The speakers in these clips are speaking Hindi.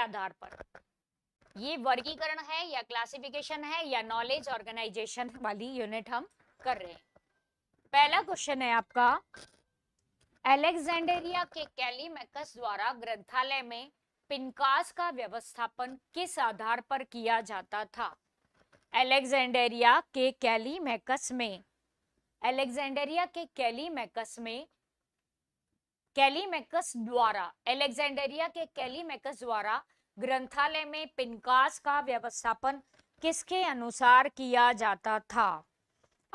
आधार पर ये वर्गीकरण है या क्लासिफिकेशन है या नॉलेज ऑर्गेनाइजेशन वाली यूनिट हम कर रहे हैं पहला क्वेश्चन है आपका एलेक्जेंडेरिया के कैलीमेकस द्वारा ग्रंथालय में पिनकास का व्यवस्थापन किस आधार पर किया जाता था एलेक्जेंडेरिया के कैलीमेकस में एलेक्जेंडेरिया के कैलीमेकस में कैलीमेकस द्वारा एलेक्जेंडरिया के कैलीमेकस द्वारा ग्रंथालय में पिनकास का व्यवस्थापन किसके अनुसार किया जाता था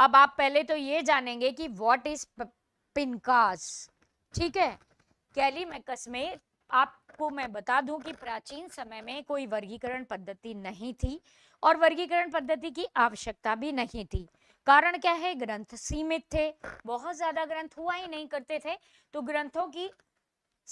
अब आप पहले तो ये जानेंगे कि व्हाट इज पिनकास ठीक है कैलीमेकस में आपको मैं बता दूं कि प्राचीन समय में कोई वर्गीकरण पद्धति नहीं थी और वर्गीकरण पद्धति की आवश्यकता भी नहीं थी कारण क्या है ग्रंथ सीमित थे बहुत ज्यादा ग्रंथ हुआ ही नहीं करते थे तो ग्रंथों की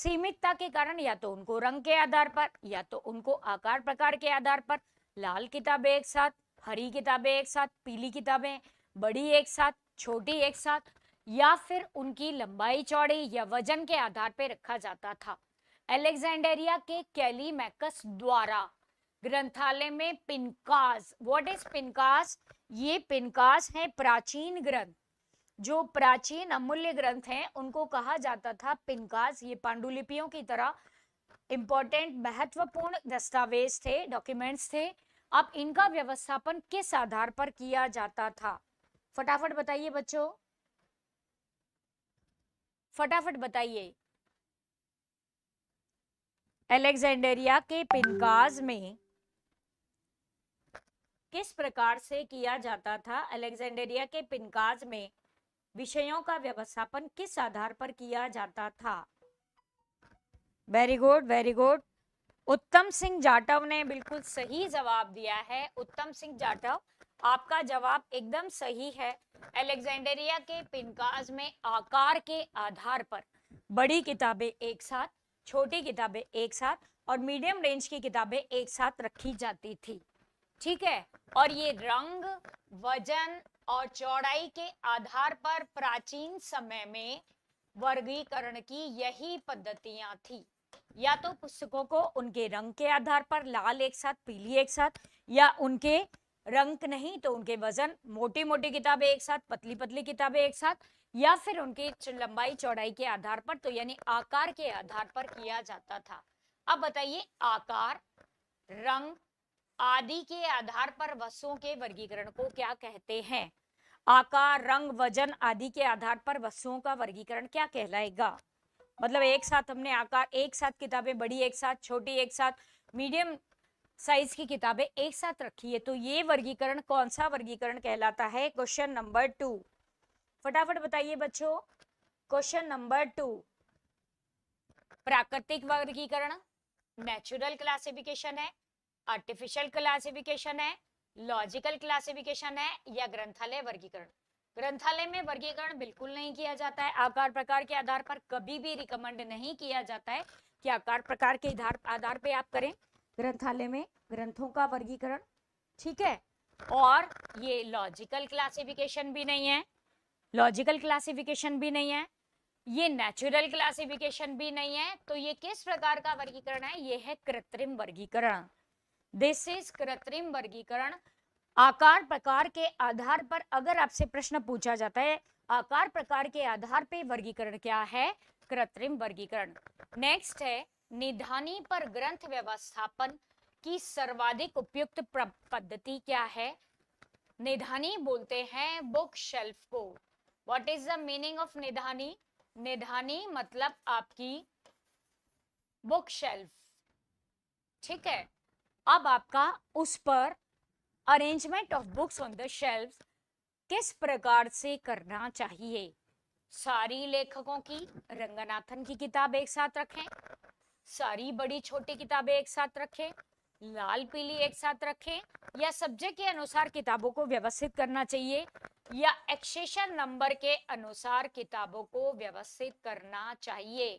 सीमितता के कारण या तो उनको रंग के आधार पर या तो उनको आकार प्रकार के आधार पर लाल किताबें एक साथ हरी किताबें एक साथ पीली किताबें बड़ी एक साथ छोटी एक साथ या फिर उनकी लंबाई चौड़ी या वजन के आधार पर रखा जाता था अलेक्जेंडेरिया के कैली मैकस द्वारा ग्रंथालय में पिनकास व्हाट इज पिनकास ये पिनकास है प्राचीन ग्रंथ जो प्राचीन अमूल्य ग्रंथ हैं उनको कहा जाता था पिनकास ये पांडुलिपियों की तरह इम्पोर्टेंट महत्वपूर्ण दस्तावेज थे डॉक्यूमेंट्स थे अब इनका व्यवस्थापन किस आधार पर किया जाता था फटाफट बताइए बच्चों फटाफट बताइए अलेक्जेंडरिया के पिनकाज में किस प्रकार से किया जाता था अलेक्जेंडेरिया के पिनकाज में विषयों का व्यवस्थापन किस आधार पर किया जाता था वेरी गुड वेरी गुड उत्तम सिंह जाटव ने बिल्कुल सही जवाब दिया है उत्तम सिंह जाटव आपका जवाब एकदम सही है अलेक्जेंडरिया के पिनकाज में आकार के आधार पर बड़ी किताबें एक साथ छोटी किताबें एक साथ और मीडियम रेंज की किताबें एक साथ रखी जाती थी ठीक है और ये रंग वजन और चौड़ाई के आधार पर प्राचीन समय में वर्गीकरण की यही पद्धतियां थी या तो पुस्तकों को उनके रंग के आधार पर लाल एक साथ पीली एक साथ या उनके रंग नहीं तो उनके वजन मोटी मोटी किताबें एक साथ पतली पतली किताबें एक साथ या फिर उनकी लंबाई चौड़ाई के आधार पर तो यानी आकार के आधार पर किया जाता था अब बताइए आकार रंग आदि के आधार पर वस्तुओं के वर्गीकरण को क्या कहते हैं आकार रंग वजन आदि के आधार पर वस्तुओं का वर्गीकरण क्या कहलाएगा मतलब एक साथ हमने आकार एक साथ किताबें बड़ी एक साथ छोटी एक साथ मीडियम साइज की किताबें एक साथ रखी है तो ये वर्गीकरण कौन सा वर्गीकरण कहलाता है क्वेश्चन नंबर टू फटाफट बताइए बच्चों क्वेश्चन नंबर टू प्राकृतिक वर्गीकरण नेचुरल क्लासिफिकेशन है आर्टिफिशियल क्लासिफिकेशन है लॉजिकल क्लासिफिकेशन है या ग्रंथालय वर्गीकरण ग्रंथालय में वर्गीकरण बिल्कुल नहीं किया जाता है आकार प्रकार के आधार पर कभी भी रिकमेंड नहीं किया जाता है कि आकार प्रकार के आधार पर आप करें ग्रंथालय में ग्रंथों का वर्गीकरण ठीक है और ये लॉजिकल क्लासिफिकेशन भी नहीं है लॉजिकल क्लासिफिकेशन भी नहीं है ये नेचुरल क्लासिफिकेशन भी नहीं है तो ये किस प्रकार का वर्गीकरण है ये है कृत्रिम वर्गीकरण दिस इज कृत्रिम वर्गीकरण आकार प्रकार के आधार पर अगर आपसे प्रश्न पूछा जाता है आकार प्रकार के आधार पर वर्गीकरण क्या है कृत्रिम वर्गीकरण नेक्स्ट है निधानी पर ग्रंथ व्यवस्थापन की सर्वाधिक उपयुक्त पद्धति क्या है निधानी बोलते हैं बुक शेल्फ को what is the meaning of निधानी निधानी मतलब आपकी बुक शेल्फ ठीक है अब आपका उस पर arrangement of books on the shelf किस प्रकार से करना चाहिए सारी लेखकों की रंगनाथन की किताब एक साथ रखें सारी बड़ी छोटी किताबें एक साथ रखें लाल पीली एक साथ रखें या सब्जेक्ट के अनुसार किताबों को व्यवस्थित करना चाहिए या एक्सेशन नंबर के अनुसार किताबों को व्यवस्थित करना चाहिए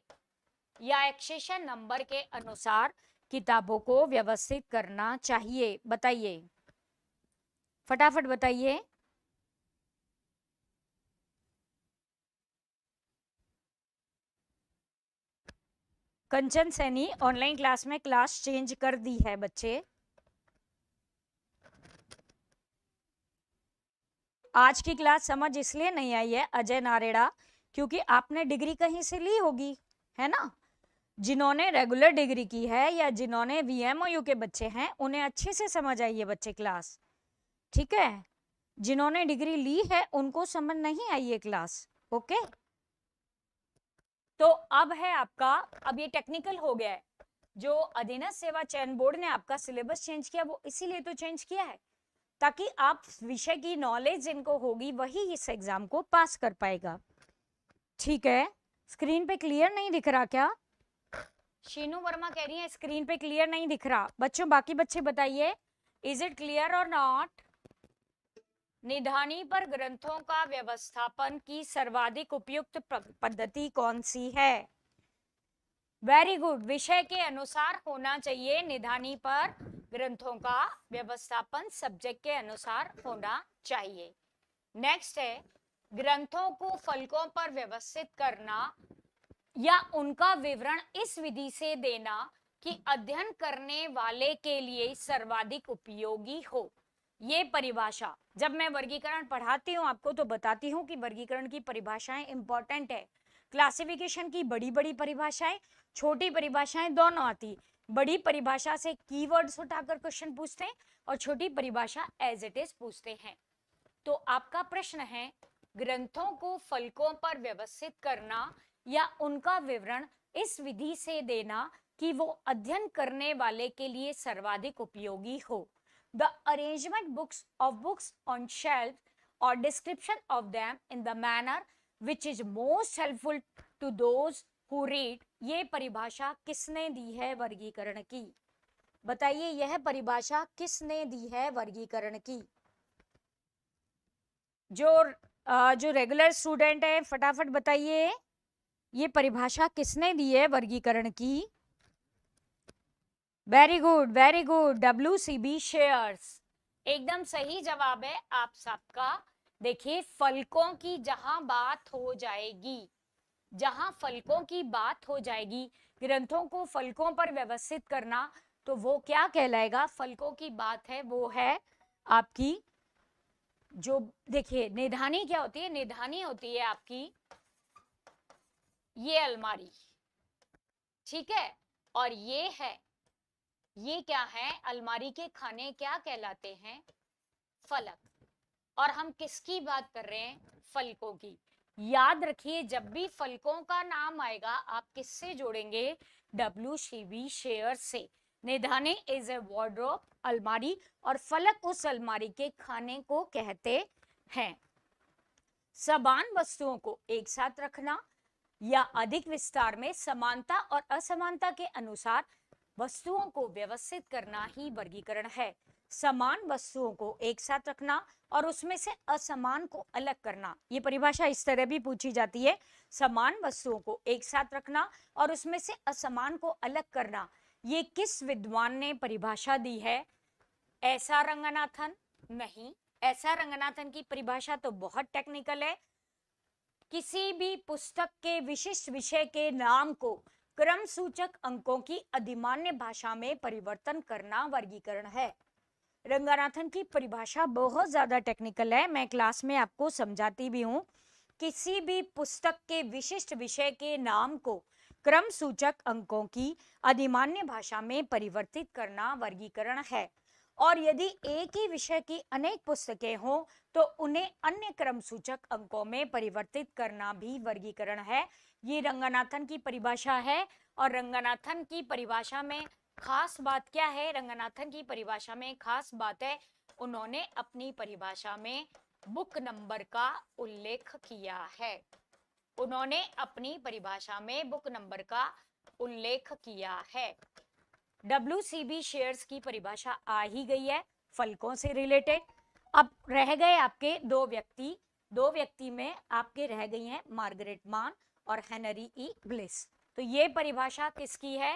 या एक्सेशन नंबर के अनुसार किताबों को व्यवस्थित करना चाहिए बताइए फटाफट बताइए कंचन सैनी ऑनलाइन क्लास में क्लास चेंज कर दी है बच्चे आज की क्लास समझ इसलिए नहीं आई है अजय नारेड़ा क्योंकि आपने डिग्री कहीं से ली होगी है ना जिन्होंने रेगुलर डिग्री की है या जिन्होंने वी के बच्चे हैं उन्हें अच्छे से समझ आई है बच्चे क्लास ठीक है जिन्होंने डिग्री ली है उनको समझ नहीं आई है क्लास ओके तो अब है आपका अब ये टेक्निकल हो गया है जो अधीन सेवा चयन बोर्ड ने आपका सिलेबस चेंज किया वो इसीलिए तो चेंज किया है ताकि आप विषय की नॉलेज जिनको होगी वही इस एग्जाम को पास कर पाएगा ठीक है स्क्रीन पे क्लियर नहीं दिख रहा क्या शीनू वर्मा कह रही है स्क्रीन पे क्लियर नहीं दिख रहा बच्चों बाकी बच्चे बताइए इज इट क्लियर और नॉट निधानी पर ग्रंथों का व्यवस्थापन की सर्वाधिक उपयुक्त पद्धति कौन सी है वेरी गुड विषय के अनुसार होना चाहिए निधानी पर ग्रंथों का व्यवस्थापन सब्जेक्ट के अनुसार होना चाहिए नेक्स्ट है ग्रंथों को फलकों पर व्यवस्थित करना या उनका विवरण इस विधि से देना कि अध्ययन करने वाले के लिए सर्वाधिक उपयोगी हो ये परिभाषा जब मैं वर्गीकरण पढ़ाती हूँ आपको तो बताती हूँ कि वर्गीकरण की परिभाषाएं इंपॉर्टेंट है क्लासिफिकेशन की बड़ी बड़ी परिभाषाएं छोटी परिभाषाएं दोनों आती बड़ी परिभाषा से कीवर्ड्स उठाकर क्वेश्चन पूछते हैं और छोटी परिभाषा एज इट इज पूछते हैं तो आपका प्रश्न है ग्रंथों को फलकों पर व्यवस्थित करना या उनका विवरण इस विधि से देना कि वो अध्ययन करने वाले के लिए सर्वाधिक उपयोगी हो the arrangement books of books on shelf और description of them in the manner which is most helpful to those who read ये परिभाषा किसने दी है वर्गीकरण की बताइए यह परिभाषा किसने दी है वर्गीकरण की जो जो रेगुलर स्टूडेंट है फटाफट बताइए ये परिभाषा किसने दी है वर्गीकरण की very good very good W C B Sayers एकदम सही जवाब है आप सबका देखिए फलकों की जहां बात हो जाएगी जहां फलकों की बात हो जाएगी ग्रंथों को फलकों पर व्यवस्थित करना तो वो क्या कहलाएगा फलकों की बात है वो है आपकी जो देखिए निधानी क्या होती है निधानी होती है आपकी ये अलमारी ठीक है और ये है ये क्या है अलमारी के खाने क्या कहलाते हैं फलक और हम किसकी बात कर रहे हैं फलकों की याद रखिए जब भी फलकों का नाम आएगा आप किससे जोड़ेंगे डब्ल्यू सी शेयर से निधाने इज ए वॉर्ड्रोप अलमारी और फलक उस अलमारी के खाने को कहते हैं सबान वस्तुओं को एक साथ रखना या अधिक विस्तार में समानता और असमानता के अनुसार वस्तुओं को व्यवस्थित करना ही वर्गीकरण है समान वस्तुओं को एक साथ रखना और उसमें से असमान को अलग करना ये परिभाषा इस तरह भी पूछी जाती है समान वस्तुओं को एक साथ रखना और उसमें से असमान को अलग करना ये किस विद्वान ने परिभाषा दी है ऐसा रंगनाथन नहीं ऐसा रंगनाथन की परिभाषा तो बहुत टेक्निकल है किसी भी पुस्तक के विशिष्ट विषय के नाम को क्रम सूचक अंकों की अधिमान्य भाषा में परिवर्तन करना वर्गीकरण है रंगानाथन की परिभाषा बहुत ज़्यादा टेक्निकल है मैं क्लास में आपको समझाती भी हूँ किसी भी पुस्तक के विशिष्ट विषय के नाम को क्रम सूचक अंकों की अधिमान्य भाषा में परिवर्तित करना वर्गीकरण है और यदि एक ही विषय की अनेक पुस्तकें हों तो उन्हें अन्य क्रम सूचक अंकों में परिवर्तित करना भी वर्गीकरण है ये रंगनाथन की परिभाषा है और रंगनाथन की परिभाषा में खास बात क्या है रंगनाथन की परिभाषा में खास बात है उन्होंने अपनी परिभाषा में बुक नंबर का उल्लेख किया है उन्होंने अपनी परिभाषा में बुक नंबर का उल्लेख किया है डब्ल्यू शेयर्स की परिभाषा आ ही गई है फलकों से रिलेटेड अब रह गए आपके दो व्यक्ति दो व्यक्ति में आपके रह गई हैं मार्गरेट मान और हेनरी ई ब्लिस तो ये परिभाषा किसकी है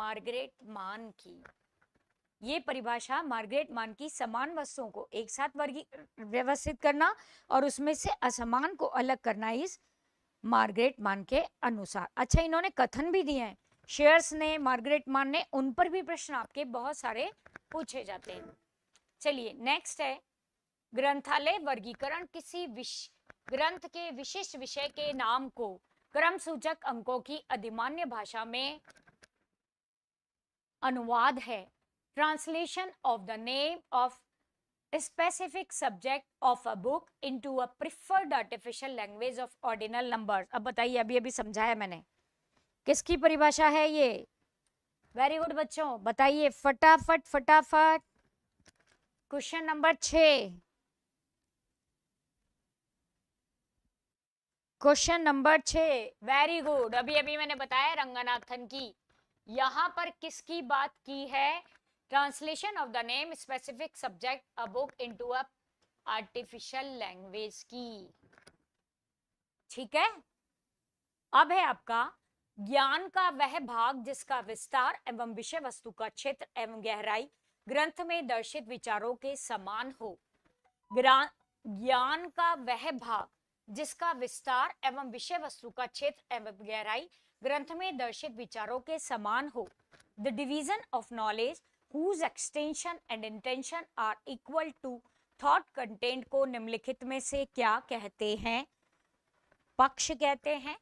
मार्गरेट मान की ये परिभाषा मार्गरेट मान की समान वस्तुओं को एक साथ वर्गी व्यवस्थित करना और उसमें से असमान को अलग करना इस मार्गरेट मान के अनुसार अच्छा इन्होंने कथन भी दिए हैं शेयर्स ने मार्गरेट मान ने उन पर भी प्रश्न आपके बहुत सारे पूछे जाते हैं चलिए नेक्स्ट है ग्रंथालय वर्गीकरण किसी विश, ग्रंथ के विशिष्ट विषय के नाम को क्रम सूचक अंकों की अधिमान्य भाषा में अनुवाद है translation of the name of specific subject of a book into a preferred artificial language of ordinal number अब बताइए अभी अभी समझाया मैंने किसकी परिभाषा है ये वेरी गुड बच्चों बताइए फटाफट फटाफट क्वेश्चन नंबर छः क्वेश्चन नंबर छ वेरी गुड अभी अभी मैंने बताया रंगनाथन की यहाँ पर किसकी बात की है translation of the name specific subject a book into a artificial language की ठीक है अब है आपका ज्ञान का वह भाग जिसका विस्तार एवं विषय वस्तु का क्षेत्र एवं गहराई ग्रंथ में दर्शित विचारों के समान हो ज्ञान का वह भाग जिसका विस्तार एवं विषय वस्तु का क्षेत्र एवं गहराई ग्रंथ में दर्शित विचारों के समान हो the division of knowledge extension and intention are equal to thought content को निम्नलिखित में से क्या कहते हैं पक्ष कहते हैं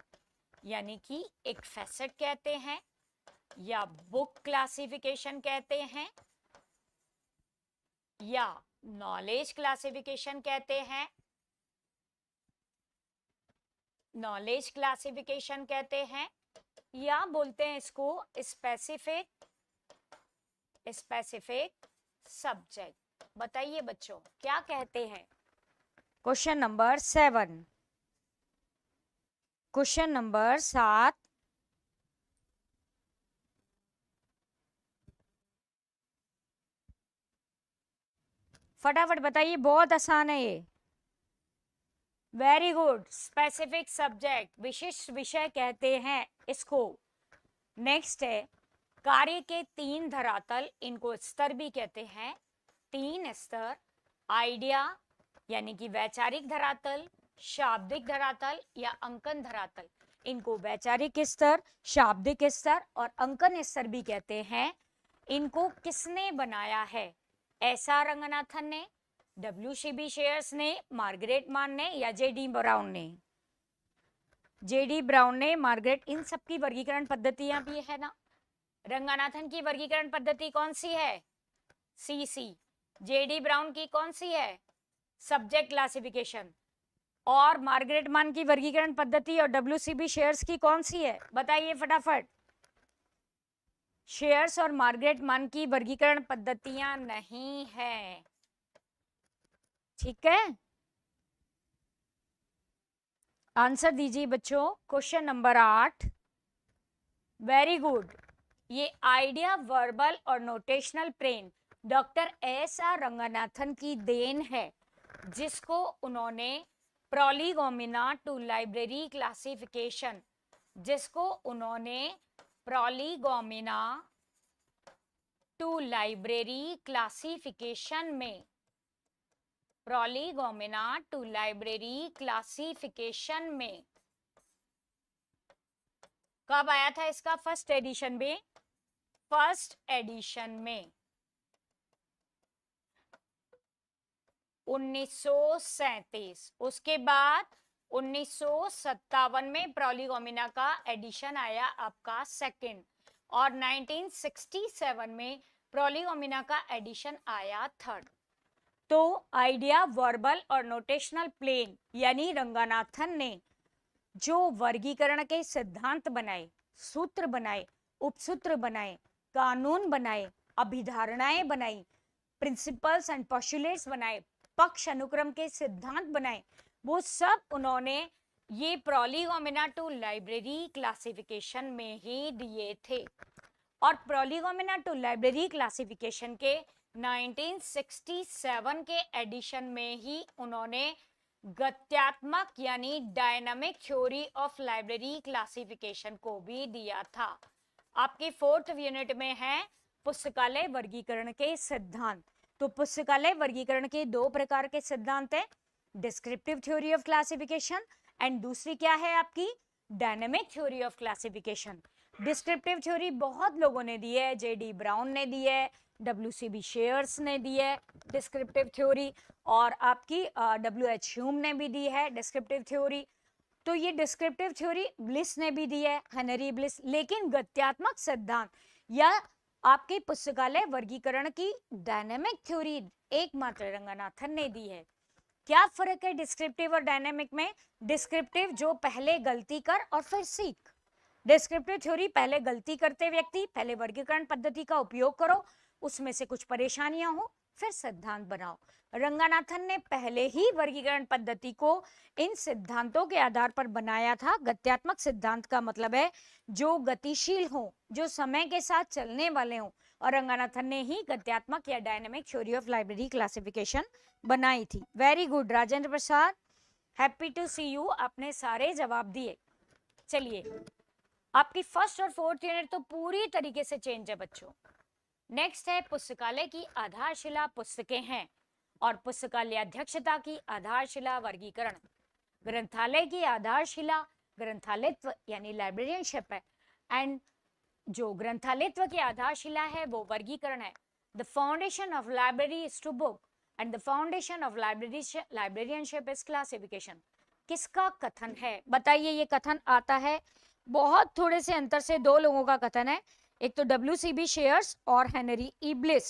यानी कि एक फैसेट कहते हैं या बुक क्लासिफिकेशन कहते हैं या नॉलेज क्लासिफिकेशन कहते हैं नॉलेज क्लासिफिकेशन कहते हैं या बोलते हैं इसको स्पेसिफिक स्पेसिफिक सब्जेक्ट बताइए बच्चों क्या कहते हैं question number seven question number सात फटाफट बताइए बहुत आसान है ये वेरी गुड स्पेसिफिक सब्जेक्ट विशिष्ट विषय कहते हैं इसको नेक्स्ट है कार्य के तीन धरातल इनको स्तर भी कहते हैं तीन स्तर आइडिया यानी कि वैचारिक धरातल शाब्दिक धरातल या अंकन धरातल इनको वैचारिक स्तर शाब्दिक स्तर और अंकन स्तर भी कहते हैं इनको किसने बनाया है ऐसा रंगनाथन ने डब्ल्यू ने मार्गरेट मान ने या जे डी ब्राउन ने जे डी ब्राउन ने मार्गरेट इन सब की वर्गीकरण पद्धतियां भी है ना रंगानाथन की वर्गीकरण पद्धति कौन सी है सी सी जे डी ब्राउन की कौन सी है सब्जेक्ट क्लासिफिकेशन और मार्गरेट मान की वर्गीकरण पद्धति और डब्ल्यूसीबी शेयर्स की कौन सी है बताइए फटाफट शेयर्स और मार्गरेट मान की वर्गीकरण पद्धतियां नहीं है ठीक है आंसर दीजिए बच्चों क्वेश्चन नंबर आठ वेरी गुड ये आइडिया वर्बल और notational plane doctor S R Ranganathan की देन है जिसको उन्होंने प्रोलीगोमिना टू लाइब्रेरी क्लासिफिकेशन जिसको उन्होंने प्रोलीगोमिना टू लाइब्रेरी क्लासिफिकेशन में प्रोलीगोमिना टू लाइब्रेरी क्लासिफिकेशन में कब आया था इसका फर्स्ट एडिशन में फर्स्ट एडिशन में 1937 उसके बाद उन्नीस में प्रोलीगोमिना का एडिशन आया आपका सेकंड और 1967 में प्रोलीगोमिना का एडिशन आया थर्ड तो आइडिया वर्बल और नोटेशनल प्लेन यानी रंगानाथन ने जो वर्गीकरण के सिद्धांत बनाए सूत्र बनाए उपसूत्र बनाए कानून बनाए अभिधारणाएं बनाई प्रिंसिपल्स एंड पॉस्टुलेट्स बनाए पक्ष अनुक्रम के सिद्धांत बनाए वो सब उन्होंने ये प्रोलीगोमिना टू लाइब्रेरी क्लासिफिकेशन में ही दिए थे और प्रोलीगोमिना टू लाइब्रेरी क्लासिफिकेशन के 1967 के एडिशन में ही उन्होंने गत्यात्मक यानी dynamic theory of library classification को भी दिया था आपकी फोर्थ यूनिट में है पुस्तकालय वर्गीकरण के सिद्धांत तो पुस्तकालय वर्गीकरण के दो प्रकार के सिद्धांत हैं descriptive theory of classification and दूसरी क्या है आपकी dynamic theory of classification descriptive theory बहुत लोगों ने दी है जे डी ब्राउन ने दी है डब्ल्यू शेयर्स ने दी है डिस्क्रिप्टिव थ्योरी और आपकी डब्ल्यू एच ह्यूम ने भी दी है डिस्क्रिप्टिव थ्योरी तो ये डिस्क्रिप्टिव थ्योरी ब्लिस ने भी दी है हनरी ब्लिस लेकिन गत्यात्मक सिद्धांत या आपके पुस्तकालय वर्गीकरण की डायनेमिक थ्योरी एकमात्र रंगनाथन ने दी है क्या फर्क है डिस्क्रिप्टिव और डायनेमिक में डिस्क्रिप्टिव जो पहले गलती कर और फिर सीख डिस्क्रिप्टिव थ्योरी पहले गलती करते व्यक्ति पहले वर्गीकरण पद्धति का उपयोग करो उसमें से कुछ परेशानियां हो फिर सिद्धांत बनाओ रंगानाथन ने पहले ही वर्गीकरण पद्धति को इन सिद्धांतों के आधार पर बनाया था गत्यात्मक सिद्धांत का मतलब है जो गतिशील हो जो समय के साथ चलने वाले हों और रंगानाथन ने ही गत्यात्मक या dynamic theory of library classification बनाई थी very good Rajendra Prasad happy to see you आपने सारे जवाब दिए चलिए आपकी फर्स्ट और फोर्थ यूनिट तो पूरी तरीके से चेंज है बच्चों नेक्स्ट है पुस्तकालय की आधारशिला पुस्तकें हैं और पुस्तकालय अध्यक्षता की आधारशिला वर्गीकरण ग्रंथालय की आधारशिला ग्रंथालयत्व यानी लाइब्रेरियनशिप है एंड जो ग्रंथालयत्व की आधारशिला है वो वर्गीकरण है the foundation of library is to book and the foundation of library librarianship is classification किसका कथन है बताइए ये कथन आता है बहुत थोड़े से अंतर से दो लोगों का कथन है एक तो डब्ल्यू सी बी शेयर्स और हेनरी इब्लिस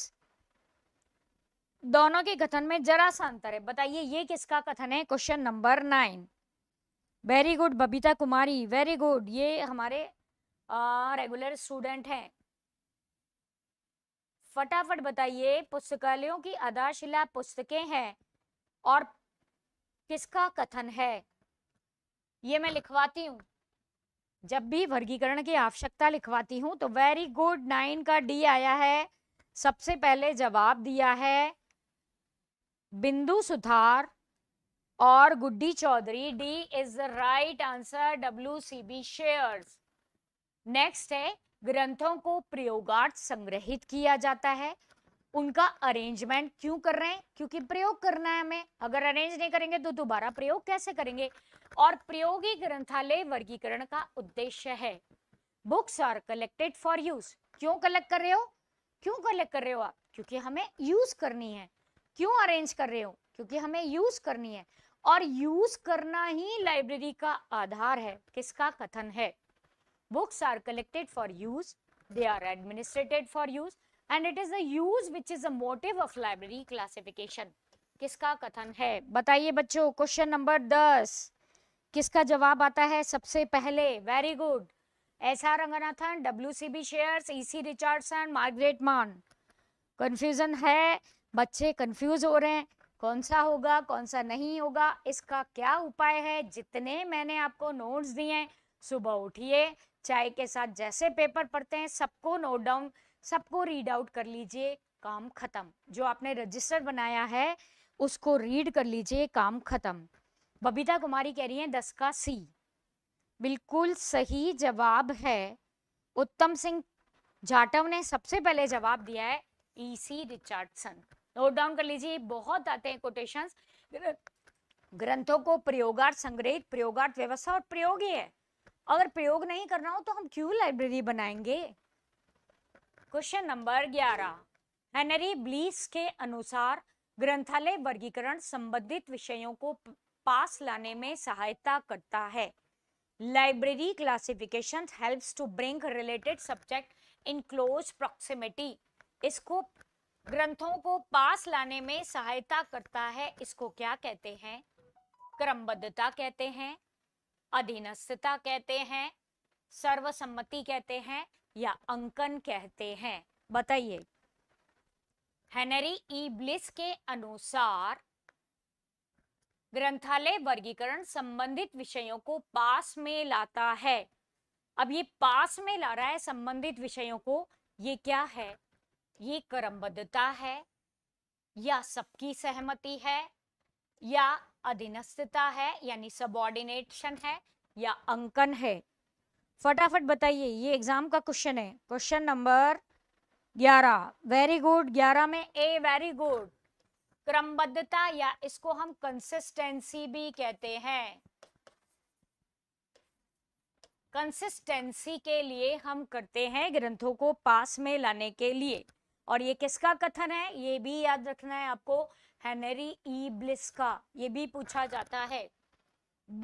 दोनों के कथन में जरा सा अंतर है बताइए ये किसका कथन है question number nine very good Babita Kumari very good ये हमारे रेगुलर स्टूडेंट हैं फटाफट बताइए पुस्तकालयों की आधारशिला पुस्तकें हैं और किसका कथन है ये मैं लिखवाती हूँ जब भी वर्गीकरण की आवश्यकता लिखवाती हूँ तो वेरी गुड नाइन का डी आया है सबसे पहले जवाब दिया है बिंदु सुथार और Guddi Chaudhary D is the right answer W C B Sayers next है ग्रंथों को प्रयोगार्थ संग्रहित किया जाता है उनका अरेंजमेंट क्यों कर रहे हैं क्योंकि प्रयोग करना है हमें अगर अरेंज नहीं करेंगे तो दोबारा प्रयोग कैसे करेंगे और प्रयोगी ग्रंथालय वर्गीकरण का उद्देश्य है books are collected for use क्यों कलेक्ट कर रहे हो क्यों कलेक्ट कर रहे हो आप क्योंकि हमें यूज करनी है क्यों अरेंज कर रहे हो क्योंकि हमें यूज करनी है और यूज करना ही लाइब्रेरी का आधार है किसका कथन है books are collected for use they are administrated for use and it is the use which is a motive of library classification किसका कथन है बताइए बच्चों क्वेश्चन नंबर दस किसका जवाब आता है सबसे पहले very good S R Ranganathan W C B Sayers E C Richardson Margaret Mann confusion है बच्चे कन्फ्यूज हो रहे हैं कौन सा होगा कौन सा नहीं होगा इसका क्या उपाय है जितने मैंने आपको नोट्स दिए हैं सुबह उठिए चाय के साथ जैसे पेपर पढ़ते हैं सबको नोट डाउन सबको रीड आउट कर लीजिए काम खत्म जो आपने रजिस्टर बनाया है उसको रीड कर लीजिए काम खत्म बबीता कुमारी कह रही है दस का सी बिल्कुल सही जवाब है उत्तम सिंह जाटव ने सबसे पहले जवाब दिया है E C Richardson note down कर लीजिए बहुत आते हैं कोटेशन ग्रंथों को प्रयोगार्थ संग्रहित प्रयोगार्थ व्यवस्था और प्रयोग ही है अगर प्रयोग नहीं करना हो तो हम क्यों लाइब्रेरी बनाएंगे क्वेश्चन नंबर 11 हेनरी ब्लीस के अनुसार ग्रंथालय वर्गीकरण संबंधित विषयों को पास लाने में सहायता करता है library classification helps to bring related subject in close proximity इसको ग्रंथों को पास लाने में सहायता करता है इसको क्या कहते हैं क्रमबद्धता कहते हैं अधीनस्थता कहते हैं सर्वसम्मति कहते हैं या अंकन कहते हैं बताइए हेनरी ई ब्लिस के अनुसार ग्रंथालय वर्गीकरण संबंधित विषयों को पास में लाता है अब ये पास में ला रहा है संबंधित विषयों को ये क्या है ये क्रमबद्धता है या सबकी सहमति है या अधीनस्थता है यानी सबॉर्डिनेशन है या अंकन है फटाफट बताइए ये एग्जाम का क्वेश्चन है क्वेश्चन नंबर ग्यारह वेरी गुड ग्यारह में ए वेरी गुड क्रमबद्धता या इसको हम कंसिस्टेंसी भी कहते हैं कंसिस्टेंसी के लिए हम करते हैं ग्रंथों को पास में लाने के लिए और ये किसका कथन है ये भी याद रखना है आपको हेनरी ई ब्लिस का ये भी पूछा जाता है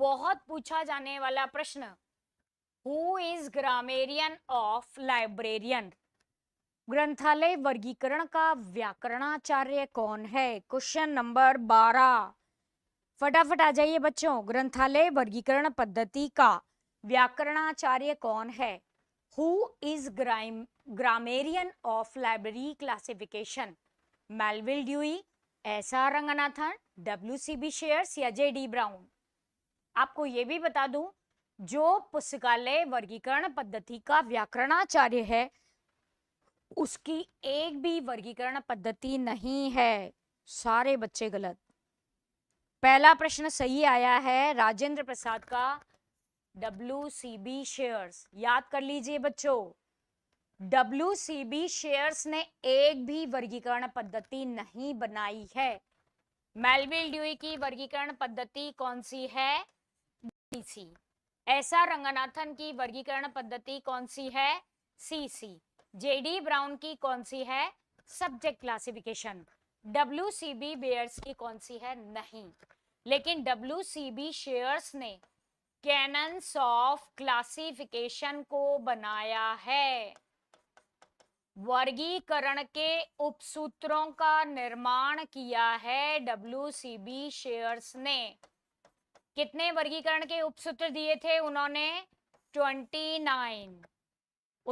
बहुत पूछा जाने वाला प्रश्न who is grammarian of librarian ग्रंथालय वर्गीकरण का व्याकरणाचार्य कौन है क्वेश्चन नंबर बारह फटाफट आ जाइए बच्चों ग्रंथालय वर्गीकरण पद्धति का व्याकरणाचार्य कौन है who is grime grammarian of library classification Melvil Dewey S R Ranganathan W C B Sayers या जे डी ब्राउन आपको ये भी बता दूं जो पुस्तकालय वर्गीकरण पद्धति का व्याकरणाचार्य है उसकी एक भी वर्गीकरण पद्धति नहीं है सारे बच्चे गलत पहला प्रश्न सही आया है राजेंद्र प्रसाद का डब्ल्यू सी बी शेयर्स याद कर लीजिए बच्चों डब्ल्यू सी बी शेयर्स ने एक भी वर्गीकरण पद्धति नहीं बनाई है मेलविल ड्यूई की वर्गीकरण पद्धति कौन सी है डीसी ऐसा रंगनाथन की वर्गीकरण पद्धति कौन सी है सी सी जेडी ब्राउन की कौन सी है subject classification W C B Sayers की कौन सी है नहीं लेकिन डब्ल्यू सी बी शेयर्स ने कैनन्स ऑफ क्लासिफिकेशन को बनाया है वर्गीकरण के उपसूत्रों का निर्माण किया है डब्ल्यू सी बी शेयर्स ने कितने वर्गीकरण के उपसूत्र दिए थे उन्होंने ट्वेंटी नाइन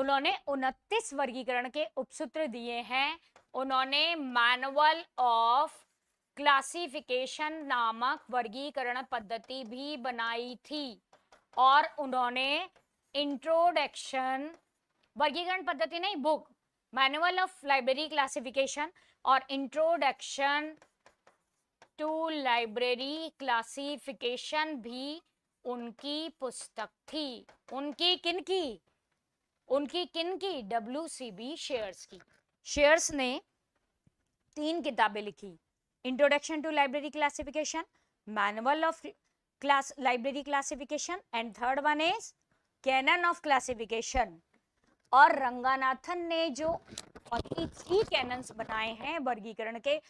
उन्होंने उनतीस वर्गीकरण के उपसूत्र दिए हैं उन्होंने मैनुअल ऑफ क्लासिफिकेशन नामक वर्गीकरण पद्धति भी बनाई थी और उन्होंने इंट्रोडक्शन वर्गीकरण पद्धति नहीं book manual of library classification और इंट्रोडक्शन टू लाइब्रेरी क्लासिफिकेशन भी उनकी पुस्तक थी उनकी किन की उनकी किन की डब्ल्यू सी बी शेयर्स की शेयर्स ने तीन किताबें लिखी introduction to library classification manual of class library classification and third one is canon of classification और रंगानाथन ने जो थ्री कैनन्स बनाए हैं वर्गीकरण के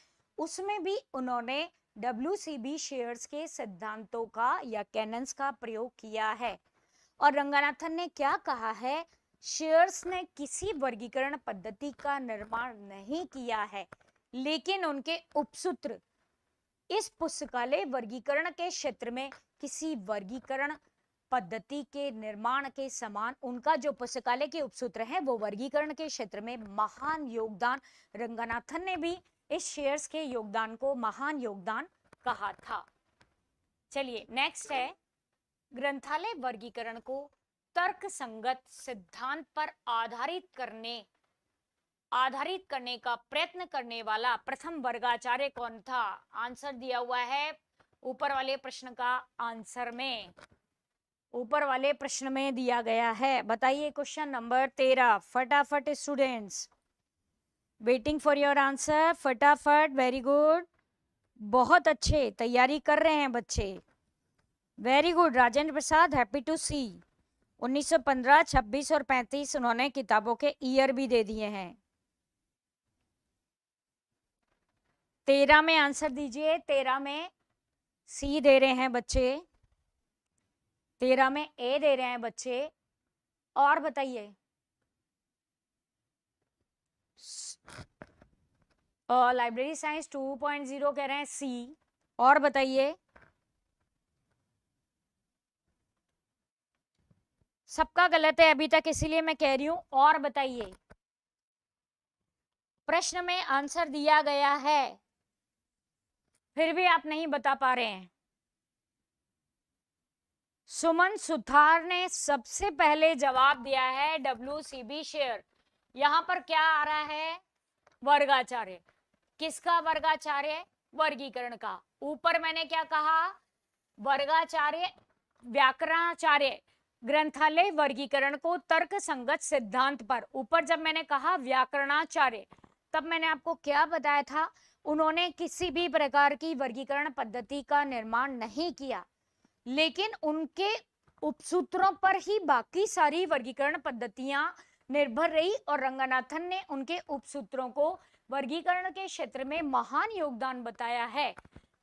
उसमें भी उन्होंने डब्ल्यू शेयर्स के सिद्धांतों का या कैनन्स का प्रयोग किया है और रंगानाथन ने क्या कहा है शेयर्स ने किसी वर्गीकरण पद्धति का निर्माण नहीं किया है लेकिन उनके उपसूत्र इस पुस्तकालय वर्गीकरण के क्षेत्र में किसी वर्गीकरण पद्धति के निर्माण के समान उनका जो पुस्तकालय के उपसूत्र है वो वर्गीकरण के क्षेत्र में महान योगदान रंगानाथन ने भी इस शेयर्स के योगदान को महान योगदान कहा था चलिए नेक्स्ट है ग्रंथालय वर्गीकरण को तर्क संगत सिद्धांत पर आधारित करने आधारित करने का प्रयत्न करने वाला प्रथम वर्गाचार्य कौन था आंसर दिया हुआ है ऊपर वाले प्रश्न का आंसर में ऊपर वाले प्रश्न में दिया गया है बताइए क्वेश्चन नंबर तेरह फटाफट students waiting for your answer फटाफट वेरी गुड बहुत अच्छे तैयारी कर रहे हैं बच्चे very good Rajendra Prasad happy to see 1915, 26 और 35 उन्होंने किताबों के ईयर भी दे दिए हैं तेरह में आंसर दीजिए तेरह में सी दे रहे हैं बच्चे तेरह में ए दे रहे हैं बच्चे और बताइए लाइब्रेरी साइंस 2.0 कह रहे हैं सी और बताइए सबका गलत है अभी तक इसीलिए मैं कह रही हूं और बताइए प्रश्न में आंसर दिया गया है फिर भी आप नहीं बता पा रहे हैं सुमन सुथार ने सबसे पहले जवाब दिया है डब्ल्यू सी बी शेयर यहां पर क्या आ रहा है वर्गाचार्य किसका वर्गाचार्य वर्गीकरण का ऊपर मैंने क्या कहा वर्गाचार्य व्याकरणाचार्य ग्रंथालय वर्गीकरण को तर्क संगत सिद्धांत पर ऊपर जब मैंने कहा व्याकरणाचार्य तब मैंने आपको क्या बताया था उन्होंने किसी भी प्रकार की वर्गीकरण पद्धति का निर्माण नहीं किया लेकिन उनके उपसूत्रों पर ही बाकी सारी वर्गीकरण पद्धतियां निर्भर रही और रंगनाथन ने उनके उपसूत्रों को वर्गीकरण के क्षेत्र में महान योगदान बताया है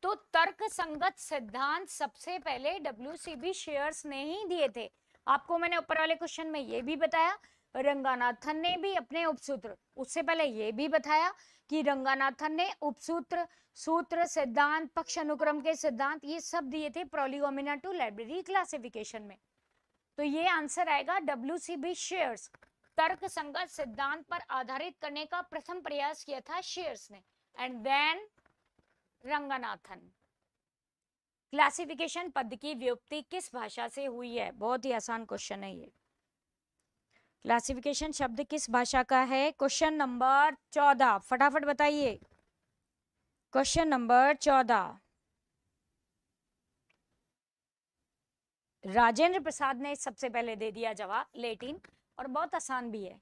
तो तर्क संगत सिद्धांत सबसे पहले डब्ल्यू शेयर्स ने ही दिए थे आपको मैंने ऊपर वाले क्वेश्चन में ये भी बताया रंगानाथन ने भी अपने उपसूत्र उससे पहले ये भी बताया कि रंगानाथन ने उपसूत्र सूत्र सिद्धांत पक्ष अनुक्रम के सिद्धांत ये सब दिए थे प्रोलिगोमिना टू लाइब्रेरी क्लासिफिकेशन में तो ये आंसर आएगा डब्ल्यू सी बी शेयर्स तर्क संगत सिद्धांत पर आधारित करने का प्रथम प्रयास किया था शेयर्स ने एंड देन रंगनाथन क्लासिफिकेशन पद की व्युक्ति किस भाषा से हुई है बहुत ही आसान क्वेश्चन है ये क्लासिफिकेशन शब्द किस भाषा का है क्वेश्चन नंबर चौदह फटाफट बताइए क्वेश्चन नंबर चौदह राजेंद्र प्रसाद ने सबसे पहले दे दिया जवाब लेटिन और बहुत आसान भी है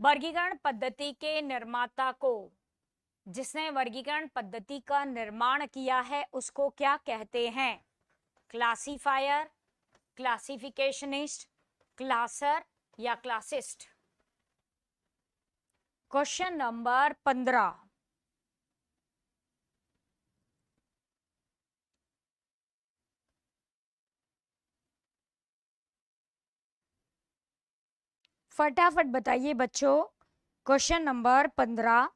वर्गीकरण पद्धति के निर्माता को जिसने वर्गीकरण पद्धति का निर्माण किया है उसको क्या कहते हैं क्लासिफायर क्लासिफिकेशनिस्ट क्लासर या क्लासिस्ट क्वेश्चन नंबर पंद्रह फटाफट बताइए बच्चों क्वेश्चन नंबर पंद्रह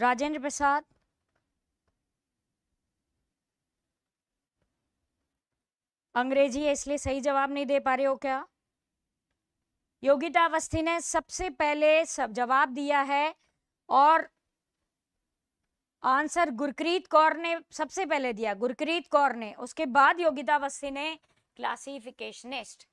राजेंद्र प्रसाद अंग्रेजी है इसलिए सही जवाब नहीं दे पा रहे हो क्या योगिता अवस्थी ने सबसे पहले सब जवाब दिया है और आंसर गुरक्रीत कौर ने सबसे पहले दिया गुरक्रीत कौर ने उसके बाद योगिता अवस्थी ने क्लासिफिकेशनिस्ट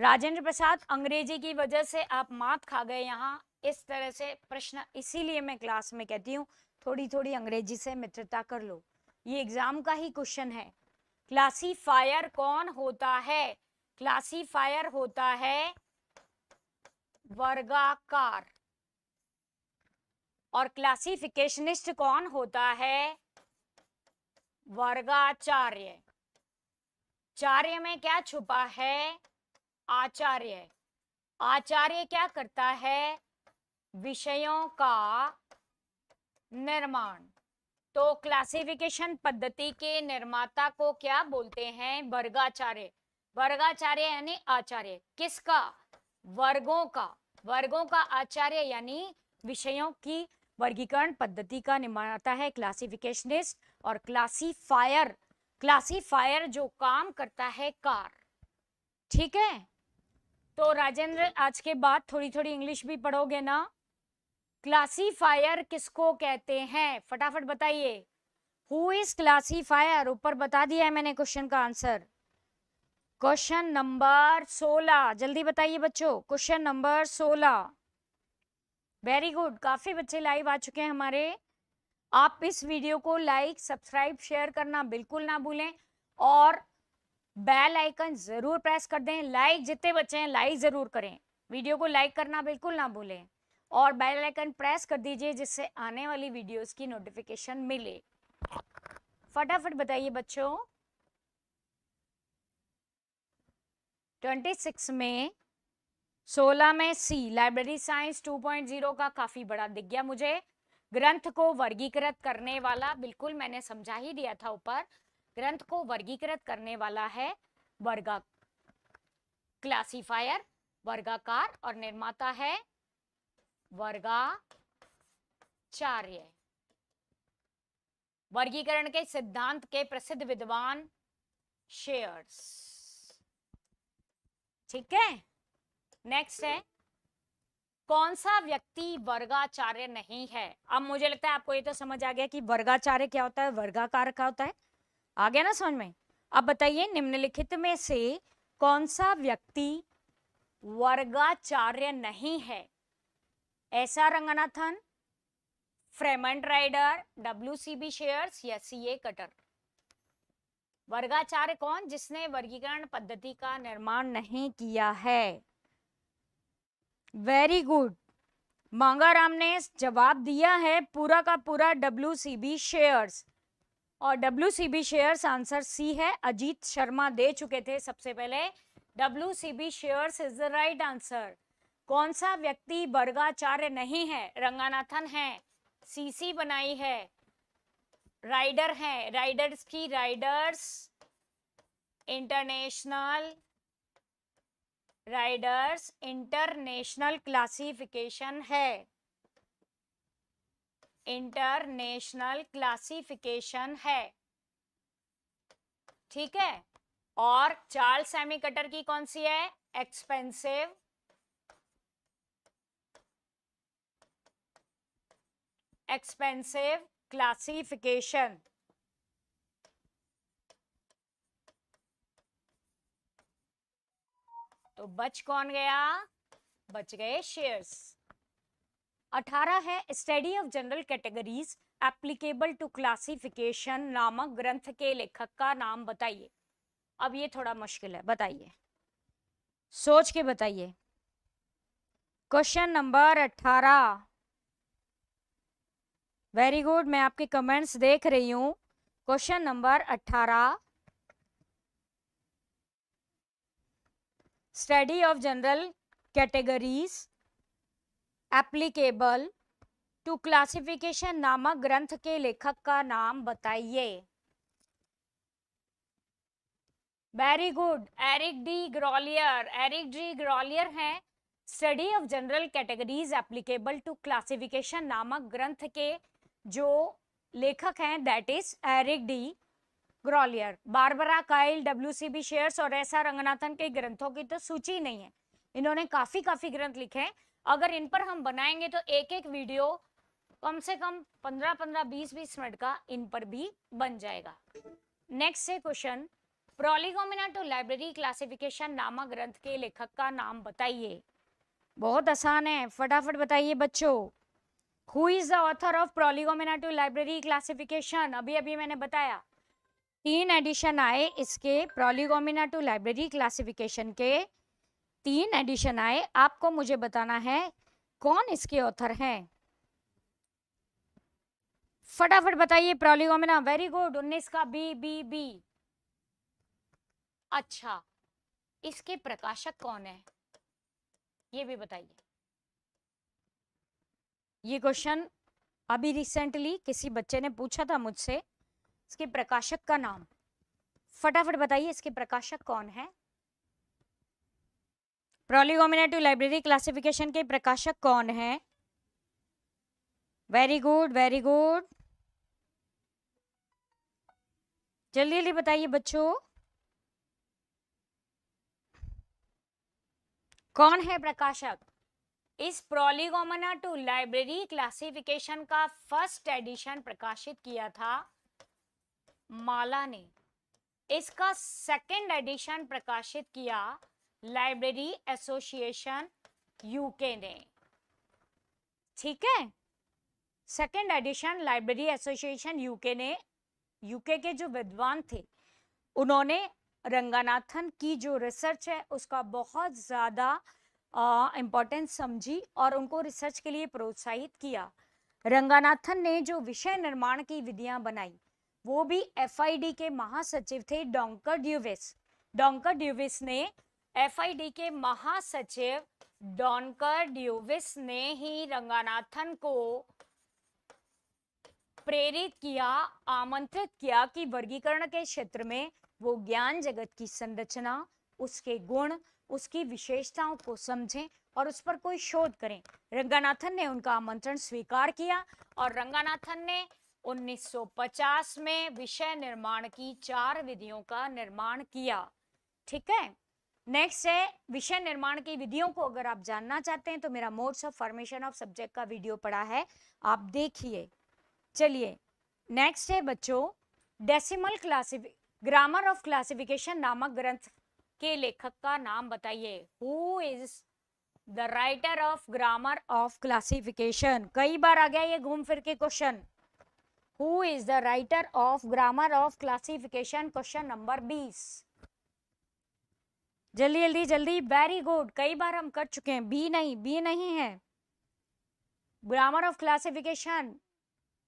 राजेंद्र प्रसाद अंग्रेजी की वजह से आप मात खा गए यहाँ इस तरह से प्रश्न इसीलिए मैं क्लास में कहती हूँ थोड़ी थोड़ी अंग्रेजी से मित्रता कर लो ये एग्जाम का ही क्वेश्चन है क्लासीफायर कौन होता है क्लासीफायर होता है वर्गाकार और क्लासिफिकेशनिस्ट कौन होता है वर्गाचार्य चार्य में क्या छुपा है आचार्य आचार्य क्या करता है विषयों का निर्माण तो क्लासिफिकेशन पद्धति के निर्माता को क्या बोलते हैं वर्गाचार्य वर्गाचार्य यानी आचार्य किसका वर्गों का वर्गों का आचार्य यानी विषयों की वर्गीकरण पद्धति का निर्माता है क्लासिफिकेशनिस्ट और क्लासिफायर क्लासिफायर जो काम करता है कार ठीक है तो राजेंद्र आज के बाद थोड़ी थोड़ी इंग्लिश भी पढ़ोगे ना क्लासीफायर किसको कहते हैं फटाफट बताइए हु इज क्लासीफायर ऊपर बता दिया है मैंने क्वेश्चन का आंसर क्वेश्चन नंबर सोलह जल्दी बताइए बच्चों क्वेश्चन नंबर सोलह वेरी गुड काफी बच्चे लाइव आ चुके हैं हमारे आप इस वीडियो को लाइक सब्सक्राइब शेयर करना बिल्कुल ना भूलें और बेल आइकन ज़रूर प्रेस कर दें लाइक जितने बच्चे हैं लाइक ज़रूर करें वीडियो को लाइक करना बिल्कुल ना भूलें और बेल आइकन प्रेस कर दीजिए जिससे आने वाली वीडियोस की नोटिफिकेशन मिले फटाफट बताइए बच्चों 26 में 16 में सी लाइब्रेरी साइंस 2.0 का काफ़ी बड़ा दिख गया मुझे ग्रंथ को वर्गीकृत करने वाला बिल्कुल मैंने समझा ही दिया था ऊपर ग्रंथ को वर्गीकृत करने वाला है वर्गा क्लासिफायर वर्गाकार और निर्माता है वर्गाचार्य वर्गीकरण के सिद्धांत के प्रसिद्ध विद्वान शेयर्स ठीक है नेक्स्ट है कौन सा व्यक्ति वर्गाचार्य नहीं है अब मुझे लगता है आपको ये तो समझ आ गया कि वर्गाचार्य क्या होता है वर्गाकार का होता है आ गया ना समझ में अब बताइए निम्नलिखित में से कौन सा व्यक्ति वर्गाचार्य नहीं है S R Ranganathan Fremont Rider W C B Sayers या सी ए कटर वर्गाचार्य कौन जिसने वर्गीकरण पद्धति का निर्माण नहीं किया है वेरी गुड मांगाराम ने जवाब दिया है पूरा का पूरा डब्ल्यू सी बी शेयर्स और W C B Sayers answer C है अजीत शर्मा दे चुके थे सबसे पहले W C B Sayers is the right answer कौन सा व्यक्ति वर्गाचार्य नहीं है रंगानाथन है सीसी बनाई है राइडर है राइडर्स की Riders international Riders international classification है इंटरनेशनल क्लासिफिकेशन है ठीक है और चार्ल सेमीकटर की कौन सी है एक्सपेंसिव एक्सपेंसिव क्लासिफिकेशन तो बच कौन गया बच गए शेयर्स अठारह है study of general categories applicable to classification नामक ग्रंथ के लेखक का नाम बताइए अब ये थोड़ा मुश्किल है बताइए सोच के बताइए क्वेश्चन नंबर अठारह वेरी गुड मैं आपके कमेंट्स देख रही हूँ क्वेश्चन नंबर अठारह study of general categories applicable to classification नामक ग्रंथ के लेखक का नाम बताइए very good Eric D Grolier Eric D Grolier हैं study of general categories applicable to classification नामक ग्रंथ के जो लेखक हैं that is Eric D Grolier Barbara Kyle W C B Sayers और ऐसा रंगनाथन के ग्रंथों की तो सूची नहीं है इन्होंने काफ़ी काफ़ी ग्रंथ लिखे हैं अगर इन पर हम बनाएंगे तो एक एक वीडियो कम से कम पंद्रह पंद्रह बीस बीस मिनट का इन पर भी बन जाएगा नेक्स्ट से question prolegomena to library classification नामक ग्रंथ के लेखक का नाम बताइए बहुत आसान है फटाफट बताइए बच्चों who is the author of prolegomena to library classification अभी अभी मैंने बताया तीन एडिशन आए इसके प्रोलिगोमिना टू लाइब्रेरी क्लासिफिकेशन के तीन एडिशन आए आपको मुझे बताना है कौन इसके ऑथर हैं फटाफट बताइए प्रोलिगोमिना वेरी गुड उन्नीस का बी बी बी अच्छा इसके प्रकाशक कौन है ये भी बताइए ये क्वेश्चन अभी रिसेंटली किसी बच्चे ने पूछा था मुझसे इसके प्रकाशक का नाम फटाफट बताइए इसके प्रकाशक कौन है प्रोलिगोमिनेटिव लाइब्रेरी क्लासिफिकेशन के प्रकाशक कौन है वेरी गुड वेरी गुड जल्दी जल्दी बताइए बच्चों कौन है प्रकाशक इस प्रोलिगोमना टू लाइब्रेरी क्लासिफिकेशन का फर्स्ट एडिशन प्रकाशित किया था माला ने इसका सेकंड एडिशन प्रकाशित किया लाइब्रेरी एसोसिएशन यूके ने ठीक है second edition library association UK ने यूके के जो विद्वान थे उन्होंने रंगानाथन की जो रिसर्च है उसका बहुत ज़्यादा इम्पोर्टेंस समझी और उनको रिसर्च के लिए प्रोत्साहित किया रंगानाथन ने जो विषय निर्माण की विधियां बनाई वो भी एफआईडी के महासचिव थे डोंकर ड्यूविस डोंकर ड्यूविस ने एफआईडी के महासचिव डॉनकर ड्यूविस ने ही रंगानाथन को प्रेरित किया आमंत्रित किया कि वर्गीकरण के क्षेत्र में वो ज्ञान जगत की संरचना उसके गुण उसकी विशेषताओं को समझें और उस पर कोई शोध करें रंगानाथन ने उनका आमंत्रण स्वीकार किया और रंगानाथन ने 1950 में विषय निर्माण की चार विधियों का निर्माण किया ठीक है नेक्स्ट है विषय निर्माण की विधियों को अगर आप जानना चाहते हैं तो मेरा modes of formation of subject का वीडियो पड़ा है आप देखिए चलिए नेक्स्ट है बच्चों decimal classification grammar of classification नामक ग्रंथ के लेखक का नाम बताइए who is the writer of grammar of classification कई बार आ गया ये घूम फिर के question who is the writer of grammar of classification question number बीस जल्दी जल्दी जल्दी वेरी गुड कई बार हम कर चुके हैं बी नहीं बी नहीं है ग्रामर ऑफ क्लासिफिकेशन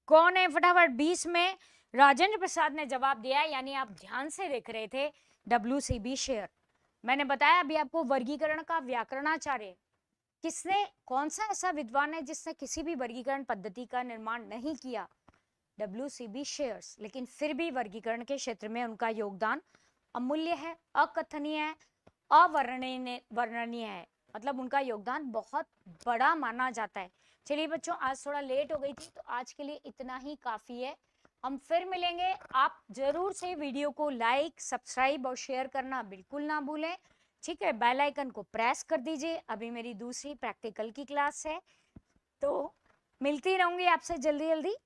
कौन है फटाफट बीस में राजेंद्र प्रसाद ने जवाब दिया यानी आप ध्यान से देख रहे थे डब्ल्यू सी बी शेयर मैंने बताया अभी आपको वर्गीकरण का व्याकरणाचार्य किसने कौन सा ऐसा विद्वान है जिसने किसी भी वर्गीकरण पद्धति का निर्माण नहीं किया डब्ल्यू सी बी शेयर्स लेकिन फिर भी वर्गीकरण के क्षेत्र में उनका योगदान अमूल्य है अकथनीय है अवर्णनीय वर्णनीय है मतलब उनका योगदान बहुत बड़ा माना जाता है चलिए बच्चों आज थोड़ा लेट हो गई थी तो आज के लिए इतना ही काफ़ी है हम फिर मिलेंगे आप जरूर से वीडियो को लाइक सब्सक्राइब और शेयर करना बिल्कुल ना भूलें ठीक है बेल आइकन को प्रेस कर दीजिए अभी मेरी दूसरी प्रैक्टिकल की क्लास है तो मिलती रहूँगी आपसे जल्दी जल्दी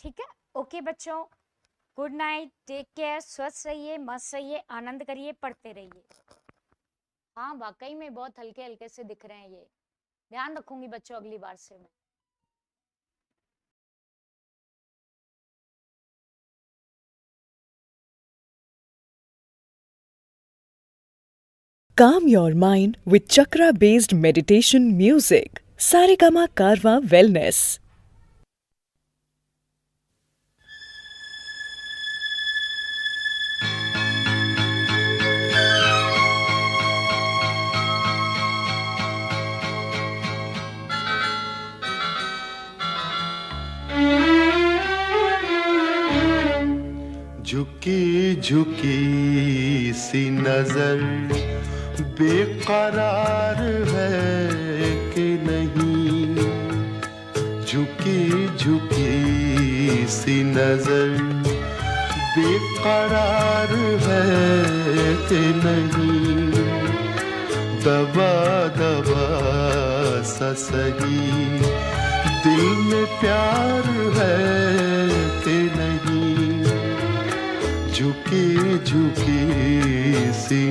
ठीक है ओके बच्चों गुड नाइट टेक केयर स्वस्थ रहिए मस्त रहिए आनंद करिए पढ़ते रहिए हाँ वाकई में बहुत हल्के हल्के से दिख रहे हैं ये ध्यान रखूंगी बच्चों अगली बार से मैं Calm your mind with chakra based meditation music. Saregama Karva Wellness. झुकी झुकी सी नजर बेकरार है कि नहीं झुकी झुकी सी नजर बेकरार है कि नहीं दबा दबा ससगी दिल में प्यार है कि झुके झुकी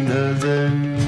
नजर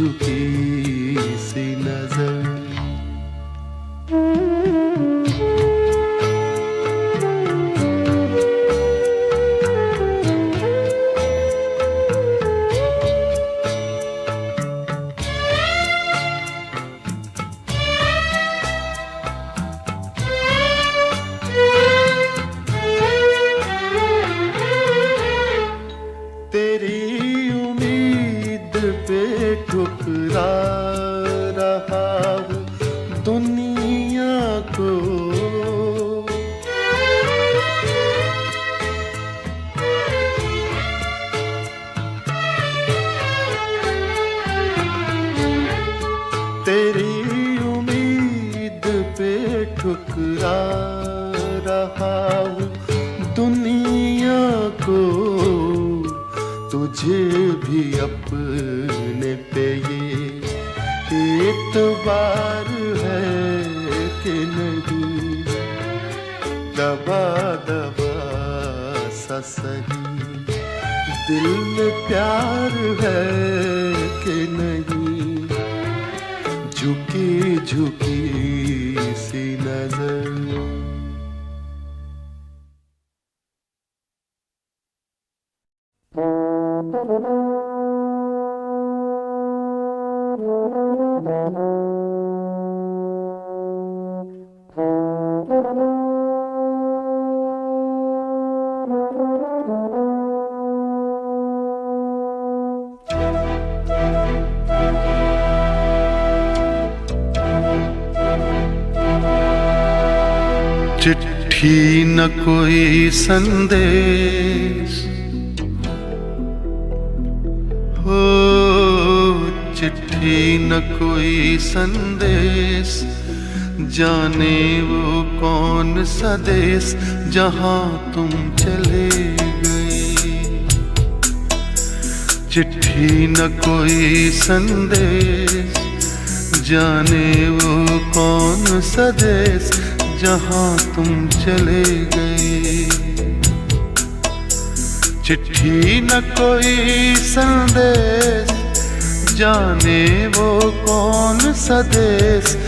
झुकी सी नजर झुकी झुकी सी नजर कोई संदेश हो चिट्ठी न कोई संदेश जाने वो कौन सा देश तुम चले गए चिट्ठी न कोई संदेश जाने वो कौन सा देश जहां तुम चले गए चिट्ठी न कोई संदेश जाने वो कौन सदेश